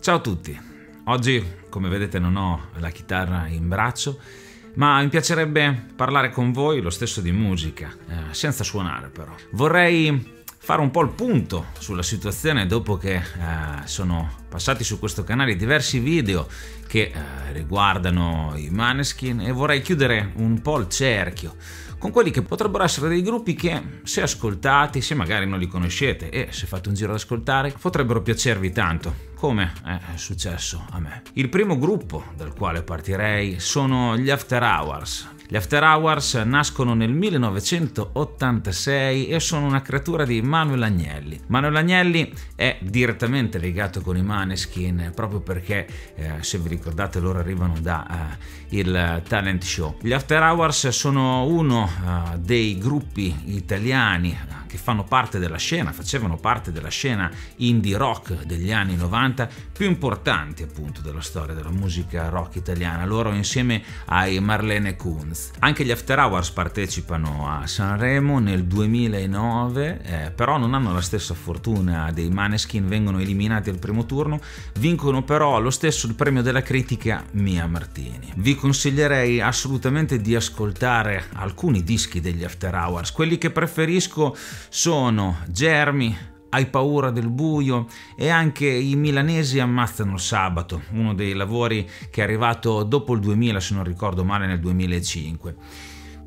Ciao a tutti, oggi come vedete non ho la chitarra in braccio, ma mi piacerebbe parlare con voi lo stesso di musica, eh, senza suonare però. Vorrei fare un po' il punto sulla situazione dopo che eh, sono passati su questo canale diversi video che eh, riguardano i Maneskin e vorrei chiudere un po' il cerchio con quelli che potrebbero essere dei gruppi che se ascoltati, se magari non li conoscete e se fate un giro ad ascoltare, potrebbero piacervi tanto, come è successo a me. Il primo gruppo dal quale partirei sono gli After Hours, gli After Hours nascono nel 1986 e sono una creatura di Manuel Agnelli. Manuel Agnelli è direttamente legato con i Maneskin proprio perché, eh, se vi ricordate, loro arrivano da eh, il talent show. Gli After Hours sono uno eh, dei gruppi italiani eh, che fanno parte della scena, facevano parte della scena indie rock degli anni 90 più importanti appunto della storia della musica rock italiana. Loro insieme ai Marlene Kunz Dance. Anche gli After Hours partecipano a Sanremo nel 2009, eh, però non hanno la stessa fortuna dei Maneskin, vengono eliminati al primo turno, vincono però lo stesso il premio della critica Mia Martini. Vi consiglierei assolutamente di ascoltare alcuni dischi degli After Hours, quelli che preferisco sono Germi, hai paura del buio e anche i milanesi ammazzano il sabato, uno dei lavori che è arrivato dopo il 2000 se non ricordo male nel 2005.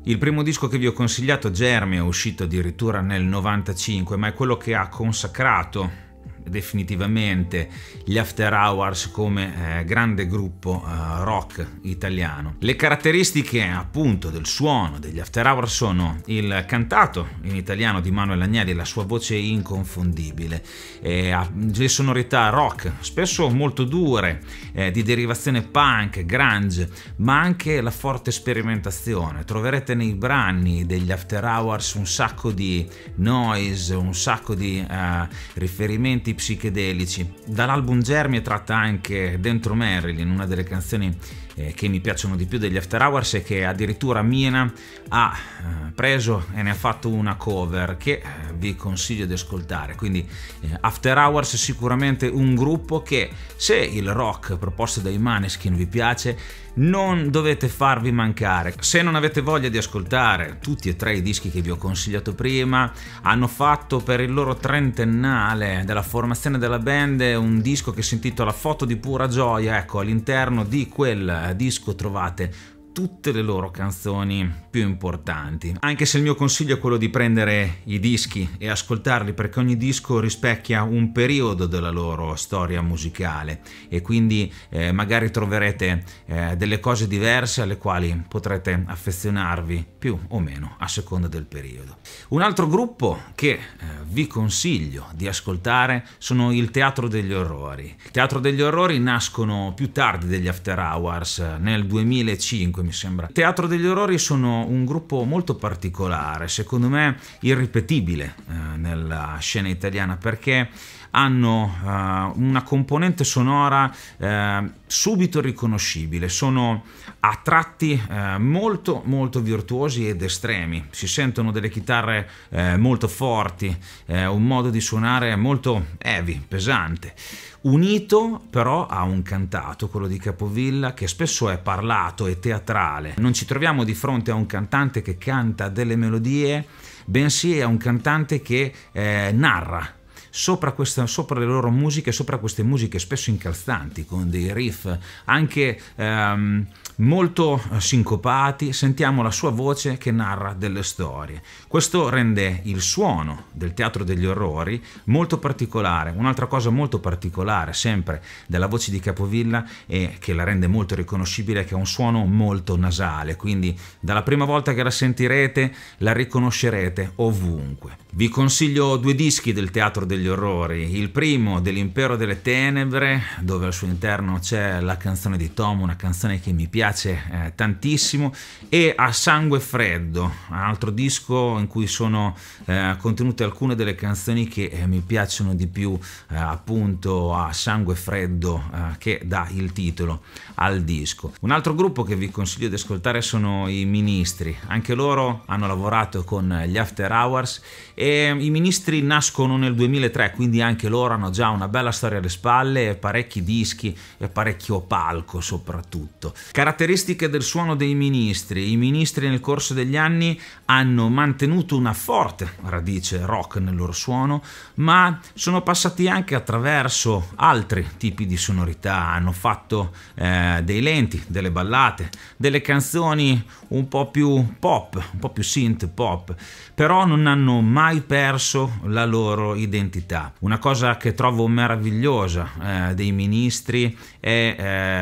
Il primo disco che vi ho consigliato, Germe, è uscito addirittura nel 95, ma è quello che ha consacrato definitivamente gli After Hours come eh, grande gruppo eh, rock italiano. Le caratteristiche appunto del suono degli After Hours sono il cantato in italiano di Manuel Agnelli la sua voce inconfondibile, eh, le sonorità rock, spesso molto dure, eh, di derivazione punk, grunge, ma anche la forte sperimentazione. Troverete nei brani degli After Hours un sacco di noise, un sacco di eh, riferimenti spunti psichedelici. Dall'album Germi è tratta anche Dentro Marilyn, una delle canzoni eh, che mi piacciono di più degli After Hours e che addirittura Mina ha eh, preso e ne ha fatto una cover che eh, vi consiglio di ascoltare. Quindi eh, After Hours è sicuramente un gruppo che se il rock proposto dai Maneskin vi piace non dovete farvi mancare. Se non avete voglia di ascoltare tutti e tre i dischi che vi ho consigliato prima, hanno fatto per il loro trentennale della formazione della band un disco che si intitola Foto di pura gioia, ecco all'interno di quel disco trovate tutte le loro canzoni più importanti. Anche se il mio consiglio è quello di prendere i dischi e ascoltarli perché ogni disco rispecchia un periodo della loro storia musicale e quindi eh, magari troverete eh, delle cose diverse alle quali potrete affezionarvi più o meno a seconda del periodo. Un altro gruppo che eh, vi consiglio di ascoltare sono il Teatro degli Orrori. Il Teatro degli Orrori nascono più tardi degli After Hours eh, nel 2005 5 mi sembra. Teatro degli Orori sono un gruppo molto particolare, secondo me irripetibile eh, nella scena italiana perché hanno uh, una componente sonora uh, subito riconoscibile, sono a tratti uh, molto molto virtuosi ed estremi, si sentono delle chitarre molto forti, un modo di suonare molto heavy, pesante unito però a un cantato, quello di Capovilla, che spesso è parlato e teatrale. Non ci troviamo di fronte a un cantante che canta delle melodie, bensì a un cantante che eh, narra sopra, questa, sopra le loro musiche, sopra queste musiche spesso incalzanti, con dei riff anche ehm, molto sincopati, sentiamo la sua voce che narra delle storie. Questo rende il suono del teatro degli orrori molto particolare. Un'altra cosa molto particolare, sempre della voce di Capovilla, e che la rende molto riconoscibile, è che ha un suono molto nasale, quindi dalla prima volta che la sentirete la riconoscerete ovunque. Vi consiglio due dischi del teatro degli degli orrori, il primo dell'Impero delle Tenebre, dove al suo interno c'è la canzone di Tom, una canzone che mi piace eh, tantissimo, e A Sangue Freddo, un altro disco in cui sono eh, contenute alcune delle canzoni che eh, mi piacciono di più, eh, appunto A Sangue Freddo, eh, che dà il titolo al disco. Un altro gruppo che vi consiglio di ascoltare sono i Ministri, anche loro hanno lavorato con gli After Hours e i Ministri nascono nel 2013. 2003, quindi anche loro hanno già una bella storia alle spalle e parecchi dischi e parecchio palco soprattutto. Caratteristiche del suono dei ministri. I ministri nel corso degli anni hanno mantenuto una forte radice rock nel loro suono, ma sono passati anche attraverso altri tipi di sonorità, hanno fatto eh, dei lenti, delle ballate, delle canzoni un po' più pop, un po' più synth pop, però non hanno mai perso la loro identità complessità. Una cosa che trovo meravigliosa eh, dei ministri è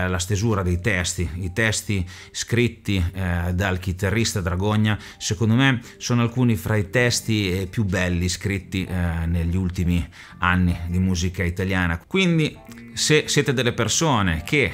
eh, la stesura dei testi. I testi scritti eh, dal chitarrista Dragogna, secondo me, sono alcuni fra i testi eh, più belli scritti eh, negli ultimi anni di musica italiana. Quindi, se siete delle persone che eh,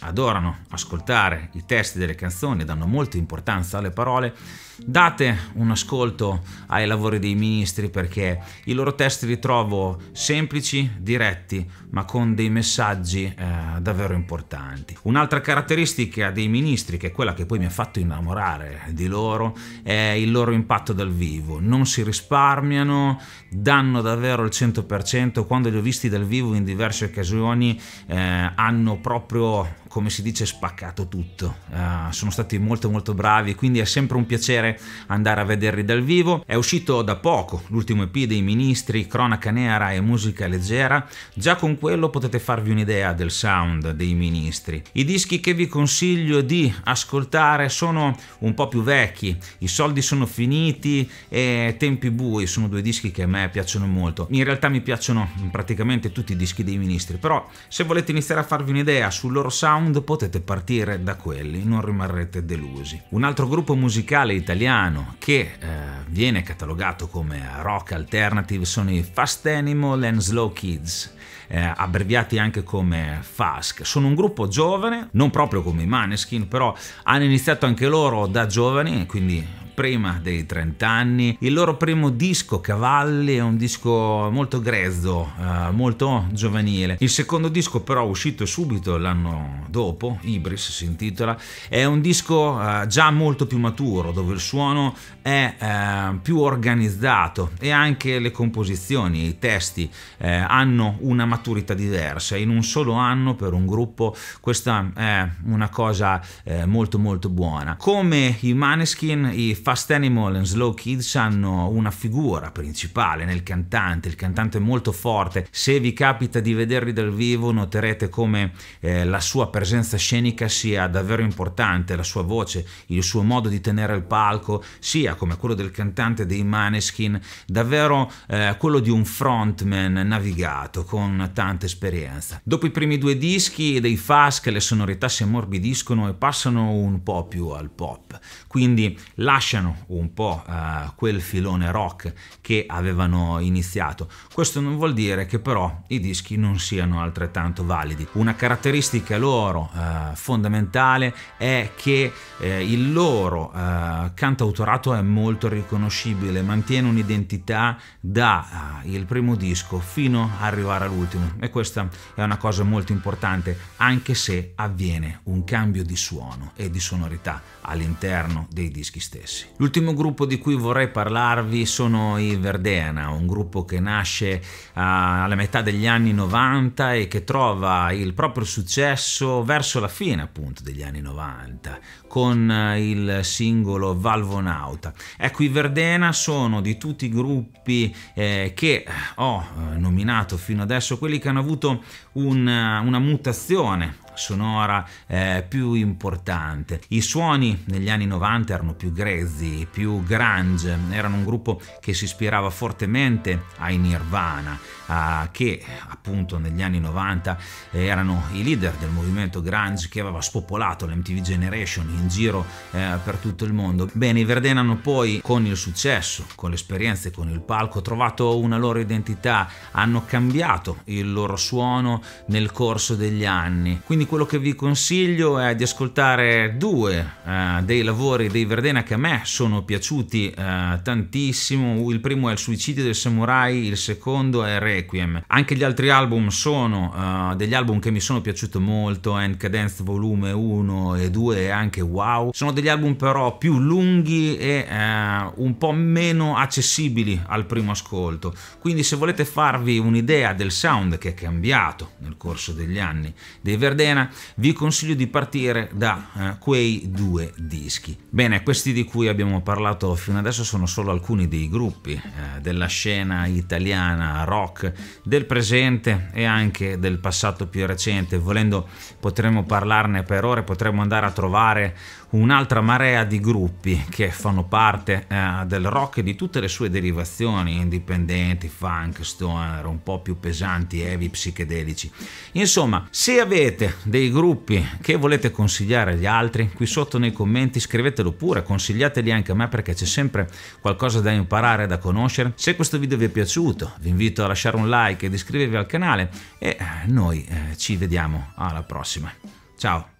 adorano ascoltare i testi delle canzoni, e danno molta importanza alle parole, Date un ascolto ai lavori dei ministri perché i loro testi li trovo semplici, diretti, ma con dei messaggi eh, davvero importanti. Un'altra caratteristica dei ministri, che è quella che poi mi ha fatto innamorare di loro, è il loro impatto dal vivo. Non si risparmiano, danno davvero il 100%. Quando li ho visti dal vivo in diverse occasioni eh, hanno proprio, come si dice, spaccato tutto. Eh, sono stati molto molto bravi, quindi è sempre un piacere andare a vederli dal vivo. È uscito da poco l'ultimo EP dei Ministri, Cronaca Nera e Musica Leggera, già con quello potete farvi un'idea del sound dei Ministri. I dischi che vi consiglio di ascoltare sono un po' più vecchi, I soldi sono finiti e Tempi bui sono due dischi che a me piacciono molto. In realtà mi piacciono praticamente tutti i dischi dei Ministri, però se volete iniziare a farvi un'idea sul loro sound potete partire da quelli, non rimarrete delusi. Un altro gruppo musicale italiano italiano che eh, viene catalogato come rock alternative sono i Fast Animal and Slow Kids, eh, abbreviati anche come FASC. Sono un gruppo giovane, non proprio come i Maneskin, però hanno iniziato anche loro da giovani, quindi prima dei 30 anni. Il loro primo disco, Cavalli, è un disco molto grezzo, eh, molto giovanile. Il secondo disco, però, uscito subito l'anno dopo, Ibris si intitola, è un disco eh, già molto più maturo, dove il suono è eh, più organizzato e anche le composizioni, i testi eh, hanno una maturità diversa. In un solo anno, per un gruppo, questa è una cosa eh, molto molto buona. Come i Maneskin, i Fast Animal e Slow Kids hanno una figura principale nel cantante, il cantante è molto forte, se vi capita di vederli dal vivo noterete come eh, la sua presenza scenica sia davvero importante, la sua voce, il suo modo di tenere il palco sia come quello del cantante dei Maneskin, davvero eh, quello di un frontman navigato con tanta esperienza. Dopo i primi due dischi dei Fast le sonorità si ammorbidiscono e passano un po' più al pop, quindi lascia lasciano un po' eh, quel filone rock che avevano iniziato. Questo non vuol dire che però i dischi non siano altrettanto validi. Una caratteristica loro eh, fondamentale è che eh, il loro eh, cantautorato è molto riconoscibile, mantiene un'identità dal eh, primo disco fino ad arrivare all'ultimo e questa è una cosa molto importante anche se avviene un cambio di suono e di sonorità all'interno dei dischi stessi stessi. L'ultimo gruppo di cui vorrei parlarvi sono i Verdena, un gruppo che nasce ah, alla metà degli anni 90 e che trova il proprio successo verso la fine appunto degli anni 90 con eh, il singolo Valvonauta. Ecco, i Verdena sono di tutti i gruppi eh, che eh, ho eh, nominato fino adesso quelli che hanno avuto una, una mutazione sonora eh, più importante. I suoni negli anni 90 erano più grezzi, più grunge, erano un gruppo che si ispirava fortemente ai Nirvana, eh, che appunto negli anni 90 eh, erano i leader del movimento grunge che aveva spopolato l'MTV Generation in giro eh, per tutto il mondo. Bene, i Verdena hanno poi con il successo, con le esperienze, con il palco, trovato una loro identità, hanno cambiato il loro suono nel corso degli anni. Quindi quindi quello che vi consiglio è di ascoltare due eh, dei lavori dei Verdena che a me sono piaciuti eh, tantissimo. Il primo è Il suicidio del samurai, il secondo è Requiem. Anche gli altri album sono eh, degli album che mi sono piaciuti molto, End Cadence volume 1 e 2 e anche Wow. Sono degli album però più lunghi e eh, un po' meno accessibili al primo ascolto. Quindi se volete farvi un'idea del sound che è cambiato nel corso degli anni dei Verdena, scena, vi consiglio di partire da eh, quei due dischi. Bene, questi di cui abbiamo parlato fino adesso sono solo alcuni dei gruppi eh, della scena italiana rock del presente e anche del passato più recente. Volendo potremmo parlarne per ore, potremmo andare a trovare un'altra marea di gruppi che fanno parte eh, del rock e di tutte le sue derivazioni, indipendenti, funk, stoner, un po' più pesanti, heavy, psichedelici. Insomma, se avete dei gruppi che volete consigliare agli altri, qui sotto nei commenti scrivetelo pure, consigliateli anche a me perché c'è sempre qualcosa da imparare, da conoscere. Se questo video vi è piaciuto vi invito a lasciare un like ed iscrivervi al canale e noi eh, ci vediamo alla prossima. Ciao!